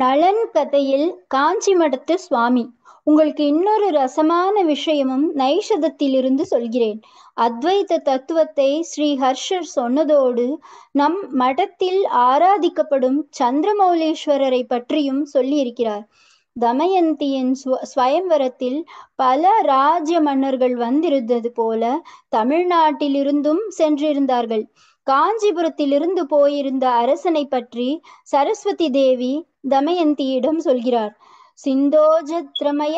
நலன் கதையில் காஞ்சி மடத்து சுவாமி உங்களுக்கு இன்னொரு ரசமான விஷயமும் நைஷதத்திலிருந்து சொல்கிறேன் அத்வைத தத்துவத்தை ஸ்ரீ ஹர்ஷர் சொன்னதோடு நம் மடத்தில் ஆராதிக்கப்படும் சந்திரமௌலீஸ்வரரை பற்றியும் சொல்லியிருக்கிறார் தமயந்தியின் ஸ்வயம்வரத்தில் பல ராஜ்ய மன்னர்கள் வந்திருந்தது போல தமிழ்நாட்டிலிருந்தும் சென்றிருந்தார்கள் காஞ்சிபுரத்திலிருந்து போயிருந்த அரசனை பற்றி சரஸ்வதி தேவி தமயந்தியிடம் சொல்கிறார் சிந்தோஜத்ரமய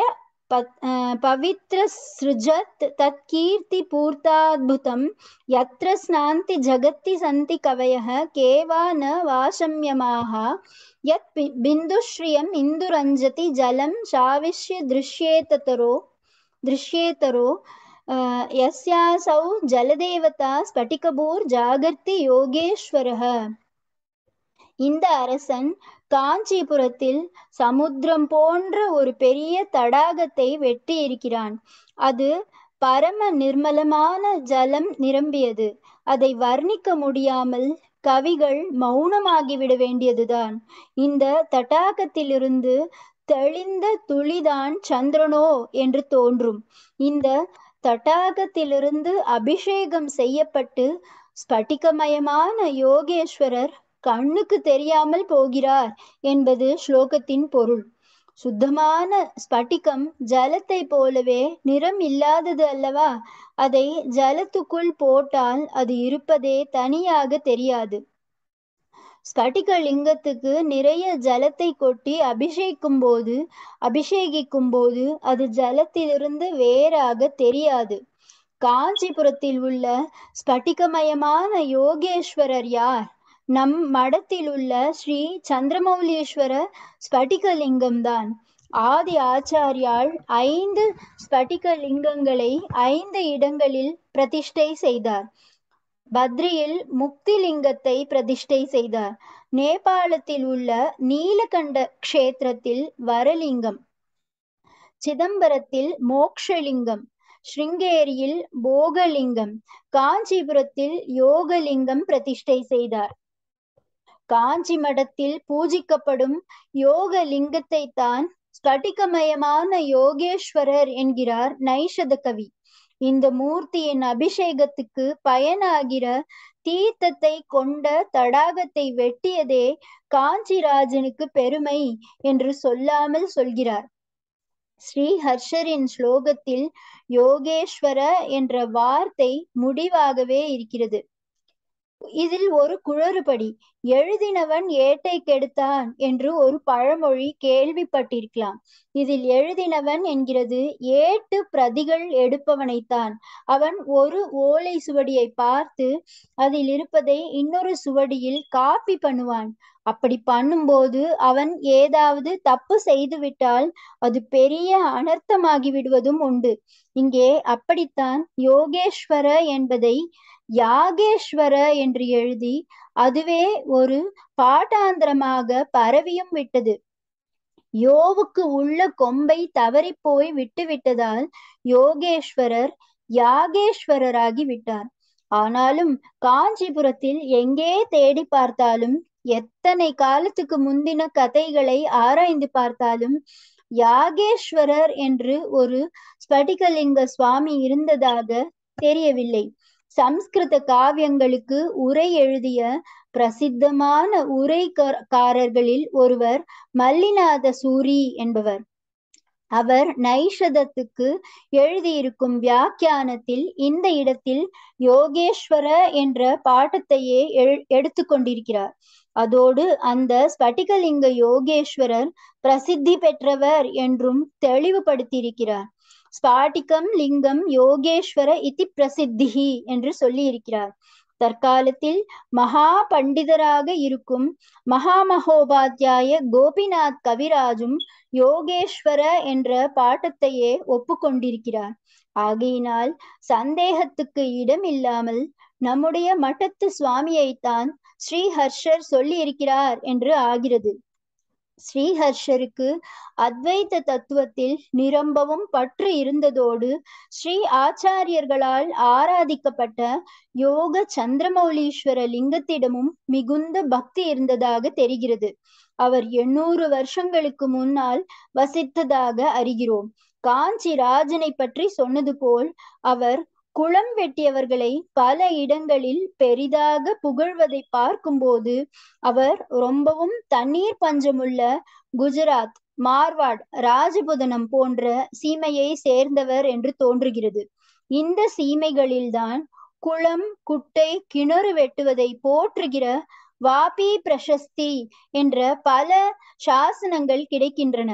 पवित्र सृजत् तत्कीर्तिपूर्ताद्भुतं यत्र स्नान्ति जगति सन्ति कवयः के वा न वाशम्यमाः यत् बिन्दुश्रियम् इन्दुरञ्जति जलं शाविष्य दृश्येततरो दृश्येतरो यस्यासौ जलदेवता स्फटिकभूर्जागर्ति योगेश्वरः இந்த அரசன் காஞ்சிபுரத்தில் சமுத்திரம் போன்ற ஒரு பெரிய தடாகத்தை வெட்டி இருக்கிறான் அது பரம நிர்மலமான ஜலம் நிரம்பியது அதை வர்ணிக்க முடியாமல் கவிகள் மௌனமாகிவிட வேண்டியதுதான் இந்த தடாகத்திலிருந்து தெளிந்த துளிதான் சந்திரனோ என்று தோன்றும் இந்த தடாகத்திலிருந்து அபிஷேகம் செய்யப்பட்டு ஸ்பட்டிகமயமான யோகேஸ்வரர் கண்ணுக்கு தெரியாமல் போகிறார் என்பது ஸ்லோகத்தின் பொருள் சுத்தமான ஸ்பட்டிகம் ஜலத்தை போலவே நிறம் இல்லாதது அல்லவா அதை ஜலத்துக்குள் போட்டால் அது இருப்பதே தனியாக தெரியாது ஸ்பட்டிக லிங்கத்துக்கு நிறைய ஜலத்தை கொட்டி அபிஷேகிக்கும் போது அபிஷேகிக்கும் போது அது ஜலத்திலிருந்து வேறாக தெரியாது காஞ்சிபுரத்தில் உள்ள ஸ்பட்டிகமயமான யோகேஸ்வரர் யார் நம் மடத்திலுள்ள ஸ்ரீ சந்திரமௌலீஸ்வர ஸ்பட்டிகலிங்கம்தான் ஆதி ஆச்சாரியால் ஐந்து ஸ்பட்டிகலிங்கங்களை ஐந்து இடங்களில் பிரதிஷ்டை செய்தார் பத்ரியில் முக்தி லிங்கத்தை பிரதிஷ்டை செய்தார் நேபாளத்தில் உள்ள நீலகண்ட கஷேத்திரத்தில் வரலிங்கம் சிதம்பரத்தில் மோக்ஷலிங்கம் ஸ்ருங்கேரியில் போகலிங்கம் காஞ்சிபுரத்தில் யோகலிங்கம் பிரதிஷ்டை செய்தார் காஞ்சி மடத்தில் பூஜிக்கப்படும் யோக லிங்கத்தை தான் ஸ்படிகமயமான யோகேஸ்வரர் என்கிறார் நைஷத கவி இந்த மூர்த்தியின் அபிஷேகத்துக்கு பயனாகிற தீர்த்தத்தை கொண்ட தடாகத்தை வெட்டியதே காஞ்சிராஜனுக்கு பெருமை என்று சொல்லாமல் சொல்கிறார் ஸ்ரீ ஹர்ஷரின் ஸ்லோகத்தில் யோகேஸ்வர என்ற வார்த்தை முடிவாகவே இருக்கிறது இதில் ஒரு குளறுபடி எழுதினவன் ஏட்டை கெடுத்தான் என்று ஒரு பழமொழி கேள்விப்பட்டிருக்கலாம் இதில் எழுதினவன் என்கிறது ஏட்டு பிரதிகள் எடுப்பவனைத்தான் அவன் ஒரு ஓலை சுவடியை பார்த்து அதில் இருப்பதை இன்னொரு சுவடியில் காப்பி பண்ணுவான் அப்படி பண்ணும்போது அவன் ஏதாவது தப்பு செய்துவிட்டால் அது பெரிய அனர்த்தமாகி விடுவதும் உண்டு இங்கே அப்படித்தான் யோகேஸ்வர என்பதை யாகேஸ்வர என்று எழுதி அதுவே ஒரு பாட்டாந்திரமாக பரவியும் விட்டது யோவுக்கு உள்ள கொம்பை தவறி போய் விட்டுவிட்டதால் யோகேஸ்வரர் யாகேஸ்வரராகி விட்டார் ஆனாலும் காஞ்சிபுரத்தில் எங்கே தேடி பார்த்தாலும் எத்தனை காலத்துக்கு முந்தின கதைகளை ஆராய்ந்து பார்த்தாலும் யாகேஸ்வரர் என்று ஒரு ஸ்படிகலிங்க சுவாமி இருந்ததாக தெரியவில்லை சம்ஸ்கிருத காவியங்களுக்கு உரை எழுதிய பிரசித்தமான உரை காரர்களில் ஒருவர் மல்லிநாத சூரி என்பவர் அவர் நைஷதத்துக்கு எழுதியிருக்கும் வியாக்கியானத்தில் இந்த இடத்தில் யோகேஸ்வர என்ற பாட்டத்தையே எடுத்துக்கொண்டிருக்கிறார் அதோடு அந்த ஸ்பட்டிகலிங்க யோகேஸ்வரர் பிரசித்தி பெற்றவர் என்றும் தெளிவுபடுத்தியிருக்கிறார் ஸ்பாட்டிகம் லிங்கம் யோகேஸ்வர இத்தி பிரசித்திகி என்று சொல்லி இருக்கிறார் தற்காலத்தில் மகா பண்டிதராக இருக்கும் மகாமகோபாத்தியாய கோபிநாத் கவிராஜும் யோகேஸ்வர என்ற பாட்டத்தையே ஒப்புக்கொண்டிருக்கிறார் ஆகையினால் சந்தேகத்துக்கு இடம் இல்லாமல் நம்முடைய மட்டத்து சுவாமியைத்தான் ஸ்ரீஹர்ஷர் சொல்லி இருக்கிறார் என்று ஆகிறது ஸ்ரீஹர்ஷருக்கு அத்வைத தத்துவத்தில் நிரம்பவும் பற்று இருந்ததோடு ஸ்ரீ ஆச்சாரியர்களால் ஆராதிக்கப்பட்ட யோக சந்திரமௌலீஸ்வர லிங்கத்திடமும் மிகுந்த பக்தி இருந்ததாக தெரிகிறது அவர் எண்ணூறு வருஷங்களுக்கு முன்னால் வசித்ததாக அறிகிறோம் காஞ்சி ராஜனை பற்றி சொன்னது போல் அவர் குளம் வெட்டியவர்களை பல இடங்களில் பெரிதாக புகழ்வதை பார்க்கும்போது அவர் ரொம்பவும் தண்ணீர் பஞ்சமுள்ள குஜராத் மார்வாட் ராஜபுதனம் போன்ற சீமையை சேர்ந்தவர் என்று தோன்றுகிறது இந்த சீமைகளில்தான் குளம் குட்டை கிணறு வெட்டுவதை போற்றுகிற வாபி பிரசஸ்தி என்ற பல சாசனங்கள் கிடைக்கின்றன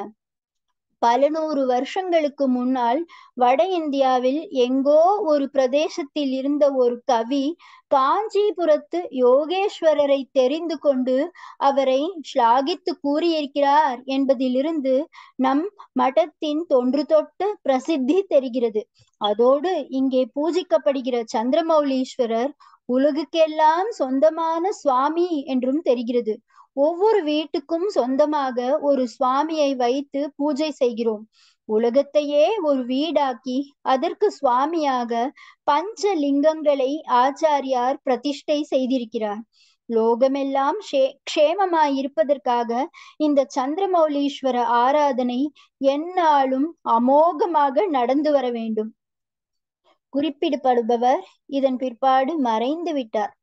பல நூறு வருஷங்களுக்கு முன்னால் வட இந்தியாவில் எங்கோ ஒரு பிரதேசத்தில் இருந்த ஒரு கவி காஞ்சிபுரத்து யோகேஸ்வரரை தெரிந்து கொண்டு அவரை ஸ்லாகித்து கூறியிருக்கிறார் என்பதிலிருந்து நம் மடத்தின் தொன்று தொட்டு பிரசித்தி தெரிகிறது அதோடு இங்கே பூஜிக்கப்படுகிற சந்திரமௌலீஸ்வரர் உலகுக்கெல்லாம் சொந்தமான சுவாமி என்றும் தெரிகிறது ஒவ்வொரு வீட்டுக்கும் சொந்தமாக ஒரு சுவாமியை வைத்து பூஜை செய்கிறோம் உலகத்தையே ஒரு வீடாக்கி அதற்கு சுவாமியாக பஞ்ச லிங்கங்களை ஆச்சாரியார் பிரதிஷ்டை செய்திருக்கிறார் லோகமெல்லாம் க்ஷேமமாய் இருப்பதற்காக இந்த சந்திரமௌலீஸ்வர ஆராதனை எந்நாளும் அமோகமாக நடந்து வர வேண்டும் குறிப்பிடப்படுபவர் இதன் பிற்பாடு மறைந்து விட்டார்